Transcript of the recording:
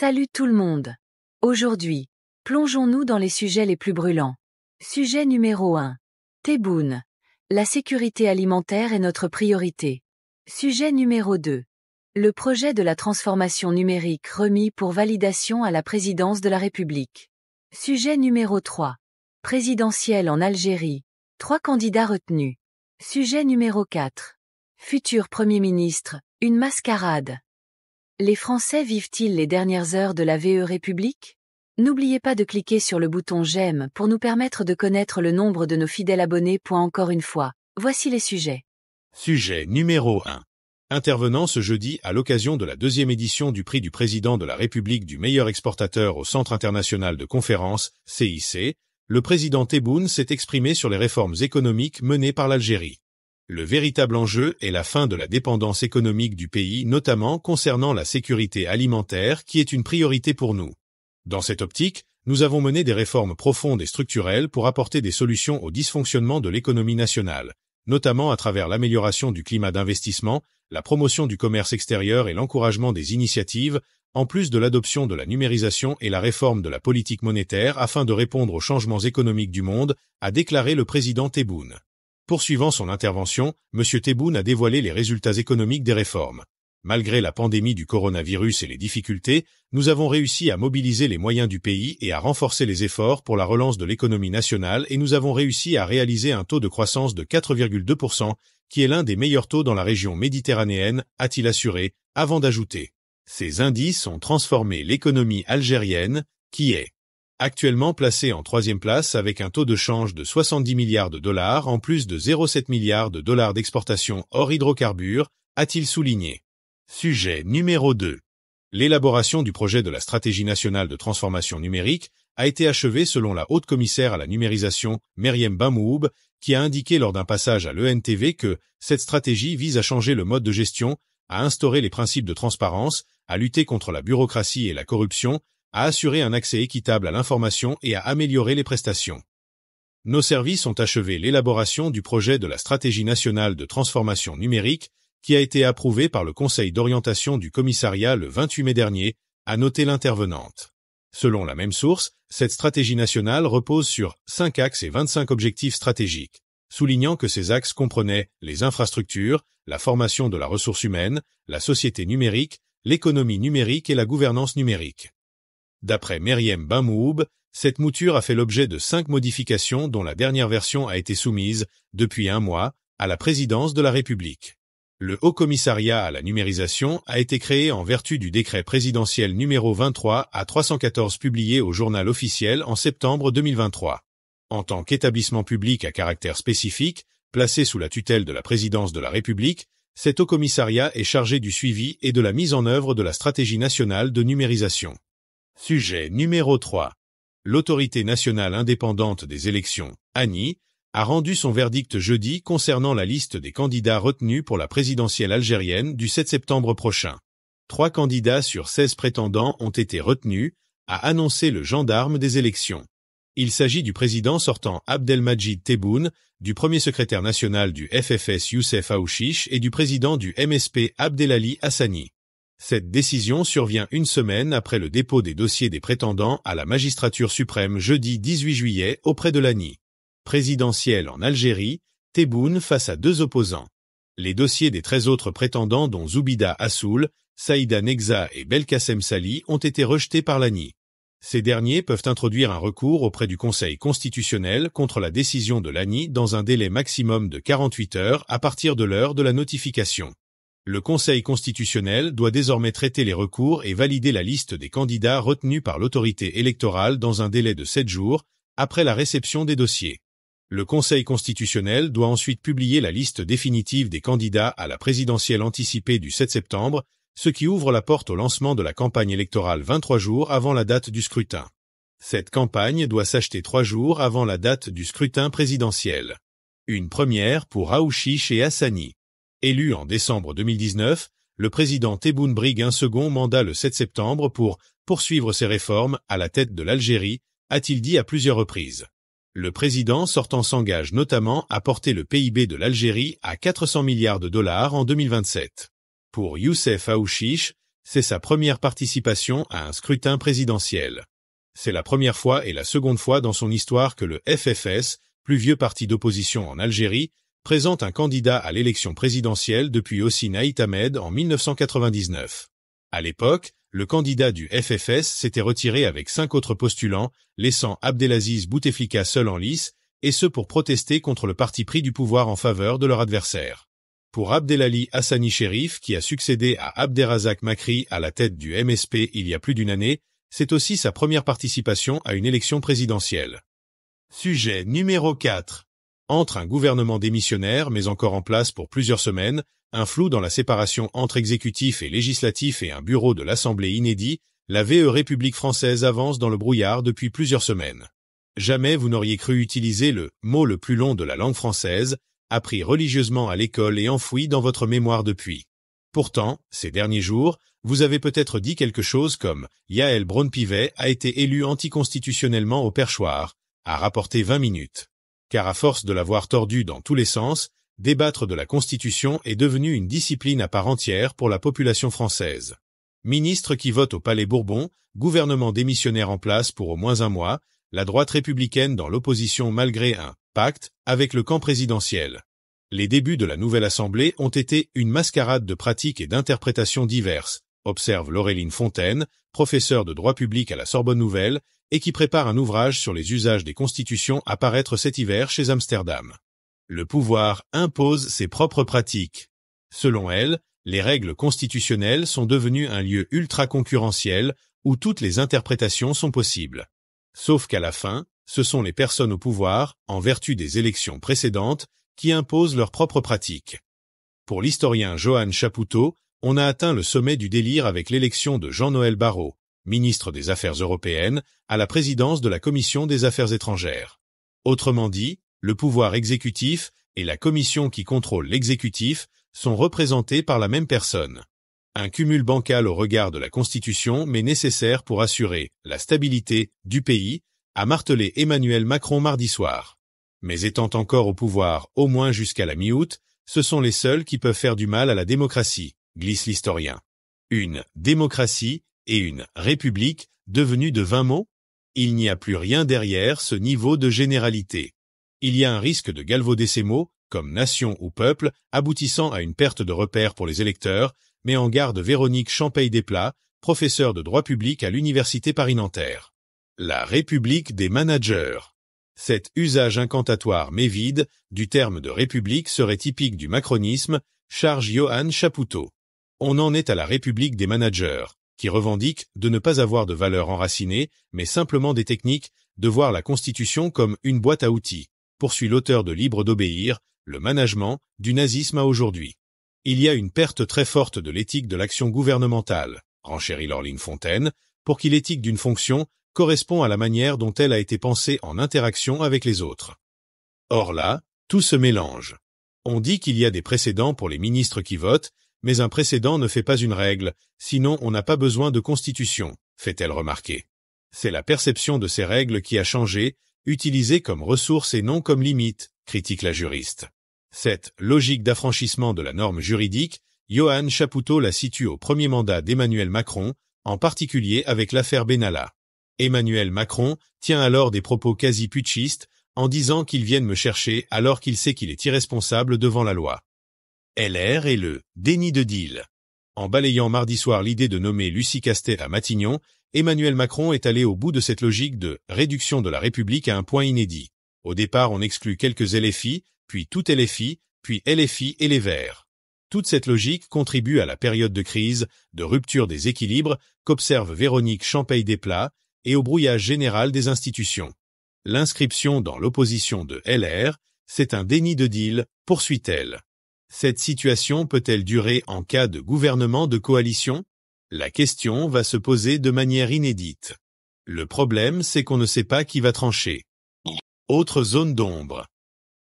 Salut tout le monde. Aujourd'hui, plongeons-nous dans les sujets les plus brûlants. Sujet numéro 1. Théboune. La sécurité alimentaire est notre priorité. Sujet numéro 2. Le projet de la transformation numérique remis pour validation à la présidence de la République. Sujet numéro 3. Présidentiel en Algérie. Trois candidats retenus. Sujet numéro 4. Futur Premier ministre, une mascarade. Les Français vivent-ils les dernières heures de la VE République N'oubliez pas de cliquer sur le bouton J'aime pour nous permettre de connaître le nombre de nos fidèles abonnés. Point encore une fois, voici les sujets. Sujet numéro 1. Intervenant ce jeudi à l'occasion de la deuxième édition du prix du président de la République du meilleur exportateur au Centre international de conférences, CIC, le président Tebboune s'est exprimé sur les réformes économiques menées par l'Algérie. Le véritable enjeu est la fin de la dépendance économique du pays, notamment concernant la sécurité alimentaire qui est une priorité pour nous. Dans cette optique, nous avons mené des réformes profondes et structurelles pour apporter des solutions au dysfonctionnement de l'économie nationale, notamment à travers l'amélioration du climat d'investissement, la promotion du commerce extérieur et l'encouragement des initiatives, en plus de l'adoption de la numérisation et la réforme de la politique monétaire afin de répondre aux changements économiques du monde, a déclaré le président Tebboune. Poursuivant son intervention, M. Tebboune a dévoilé les résultats économiques des réformes. Malgré la pandémie du coronavirus et les difficultés, nous avons réussi à mobiliser les moyens du pays et à renforcer les efforts pour la relance de l'économie nationale et nous avons réussi à réaliser un taux de croissance de 4,2%, qui est l'un des meilleurs taux dans la région méditerranéenne, a-t-il assuré, avant d'ajouter. Ces indices ont transformé l'économie algérienne, qui est actuellement placé en troisième place avec un taux de change de 70 milliards de dollars en plus de 0,7 milliards de dollars d'exportation hors hydrocarbures, a-t-il souligné. Sujet numéro 2. L'élaboration du projet de la stratégie nationale de transformation numérique a été achevée selon la haute commissaire à la numérisation, Meriem Bamoub, qui a indiqué lors d'un passage à l'ENTV que cette stratégie vise à changer le mode de gestion, à instaurer les principes de transparence, à lutter contre la bureaucratie et la corruption, à assurer un accès équitable à l'information et à améliorer les prestations. Nos services ont achevé l'élaboration du projet de la stratégie nationale de transformation numérique qui a été approuvé par le Conseil d'orientation du commissariat le 28 mai dernier, a noté l'intervenante. Selon la même source, cette stratégie nationale repose sur cinq axes et 25 objectifs stratégiques, soulignant que ces axes comprenaient les infrastructures, la formation de la ressource humaine, la société numérique, l'économie numérique et la gouvernance numérique. D'après Meriem Bamoub, cette mouture a fait l'objet de cinq modifications dont la dernière version a été soumise, depuis un mois, à la présidence de la République. Le Haut Commissariat à la numérisation a été créé en vertu du décret présidentiel numéro 23 à 314 publié au journal officiel en septembre 2023. En tant qu'établissement public à caractère spécifique, placé sous la tutelle de la présidence de la République, cet Haut Commissariat est chargé du suivi et de la mise en œuvre de la stratégie nationale de numérisation. Sujet numéro 3. L'autorité nationale indépendante des élections, ANI, a rendu son verdict jeudi concernant la liste des candidats retenus pour la présidentielle algérienne du 7 septembre prochain. Trois candidats sur 16 prétendants ont été retenus, a annoncé le gendarme des élections. Il s'agit du président sortant Abdelmajid Tebboune, du premier secrétaire national du FFS Youssef Aouchiche et du président du MSP Abdelali Hassani. Cette décision survient une semaine après le dépôt des dossiers des prétendants à la magistrature suprême jeudi 18 juillet auprès de l'ANI. Présidentielle en Algérie, Tebboune face à deux opposants. Les dossiers des 13 autres prétendants dont Zoubida Assoul, Saïda Negza et Belkacem Sali ont été rejetés par l'ANI. Ces derniers peuvent introduire un recours auprès du Conseil constitutionnel contre la décision de l'ANI dans un délai maximum de 48 heures à partir de l'heure de la notification le Conseil constitutionnel doit désormais traiter les recours et valider la liste des candidats retenus par l'autorité électorale dans un délai de sept jours après la réception des dossiers. Le Conseil constitutionnel doit ensuite publier la liste définitive des candidats à la présidentielle anticipée du 7 septembre, ce qui ouvre la porte au lancement de la campagne électorale 23 jours avant la date du scrutin. Cette campagne doit s'acheter trois jours avant la date du scrutin présidentiel. Une première pour Raouchi chez Hassani. Élu en décembre 2019, le président Tebboune brigue un second mandat le 7 septembre pour poursuivre ses réformes à la tête de l'Algérie, a-t-il dit à plusieurs reprises. Le président sortant s'engage notamment à porter le PIB de l'Algérie à 400 milliards de dollars en 2027. Pour Youssef Aouchiche, c'est sa première participation à un scrutin présidentiel. C'est la première fois et la seconde fois dans son histoire que le FFS, plus vieux parti d'opposition en Algérie, présente un candidat à l'élection présidentielle depuis aussi Naït Ahmed en 1999. À l'époque, le candidat du FFS s'était retiré avec cinq autres postulants, laissant Abdelaziz Bouteflika seul en lice, et ce pour protester contre le parti pris du pouvoir en faveur de leur adversaire. Pour Abdelali Hassani Sherif, qui a succédé à Abderazak Makri à la tête du MSP il y a plus d'une année, c'est aussi sa première participation à une élection présidentielle. Sujet numéro 4 entre un gouvernement démissionnaire mais encore en place pour plusieurs semaines, un flou dans la séparation entre exécutif et législatif et un bureau de l'Assemblée inédit, la VE République française avance dans le brouillard depuis plusieurs semaines. Jamais vous n'auriez cru utiliser le mot le plus long de la langue française, appris religieusement à l'école et enfoui dans votre mémoire depuis. Pourtant, ces derniers jours, vous avez peut-être dit quelque chose comme « Yael Braun-Pivet a été élu anticonstitutionnellement au perchoir », a rapporté 20 minutes car à force de l'avoir tordu dans tous les sens, débattre de la Constitution est devenu une discipline à part entière pour la population française. Ministre qui vote au Palais Bourbon, gouvernement démissionnaire en place pour au moins un mois, la droite républicaine dans l'opposition malgré un pacte avec le camp présidentiel. Les débuts de la nouvelle Assemblée ont été une mascarade de pratiques et d'interprétations diverses, observe Laureline Fontaine, professeure de droit public à la Sorbonne Nouvelle, et qui prépare un ouvrage sur les usages des constitutions à paraître cet hiver chez Amsterdam. Le pouvoir impose ses propres pratiques. Selon elle, les règles constitutionnelles sont devenues un lieu ultra-concurrentiel où toutes les interprétations sont possibles. Sauf qu'à la fin, ce sont les personnes au pouvoir, en vertu des élections précédentes, qui imposent leurs propres pratiques. Pour l'historien Johan Chapoutot, on a atteint le sommet du délire avec l'élection de Jean-Noël Barrot, ministre des Affaires européennes, à la présidence de la Commission des Affaires étrangères. Autrement dit, le pouvoir exécutif et la commission qui contrôle l'exécutif sont représentés par la même personne. Un cumul bancal au regard de la Constitution mais nécessaire pour assurer la stabilité du pays, a martelé Emmanuel Macron mardi soir. Mais étant encore au pouvoir au moins jusqu'à la mi-août, ce sont les seuls qui peuvent faire du mal à la démocratie glisse l'historien. Une démocratie et une république devenues de vingt mots Il n'y a plus rien derrière ce niveau de généralité. Il y a un risque de galvauder ces mots, comme nation ou peuple, aboutissant à une perte de repère pour les électeurs, mais en garde Véronique Champeil-Desplats, professeur de droit public à l'Université Paris-Nanterre. La République des managers. Cet usage incantatoire mais vide du terme de République serait typique du macronisme, charge Johan Chapoutot. On en est à la République des managers, qui revendiquent de ne pas avoir de valeurs enracinées, mais simplement des techniques, de voir la Constitution comme une boîte à outils, poursuit l'auteur de Libre d'obéir, le management, du nazisme à aujourd'hui. Il y a une perte très forte de l'éthique de l'action gouvernementale, renchérit Lorline Fontaine, pour qui l'éthique d'une fonction correspond à la manière dont elle a été pensée en interaction avec les autres. Or là, tout se mélange. On dit qu'il y a des précédents pour les ministres qui votent, mais un précédent ne fait pas une règle, sinon on n'a pas besoin de constitution, fait-elle remarquer. C'est la perception de ces règles qui a changé, utilisée comme ressource et non comme limite, critique la juriste. Cette logique d'affranchissement de la norme juridique, Johan Chapoutot la situe au premier mandat d'Emmanuel Macron, en particulier avec l'affaire Benalla. Emmanuel Macron tient alors des propos quasi putschistes en disant qu'ils viennent me chercher alors qu'il sait qu'il est irresponsable devant la loi. LR est le « déni de deal ». En balayant mardi soir l'idée de nommer Lucie Castet à Matignon, Emmanuel Macron est allé au bout de cette logique de « réduction de la République à un point inédit ». Au départ, on exclut quelques LFI, puis tout LFI, puis LFI et les Verts. Toute cette logique contribue à la période de crise, de rupture des équilibres qu'observe Véronique des desplats et au brouillage général des institutions. L'inscription dans l'opposition de LR, c'est un déni de deal, poursuit-elle. Cette situation peut-elle durer en cas de gouvernement de coalition La question va se poser de manière inédite. Le problème, c'est qu'on ne sait pas qui va trancher. Autre zone d'ombre.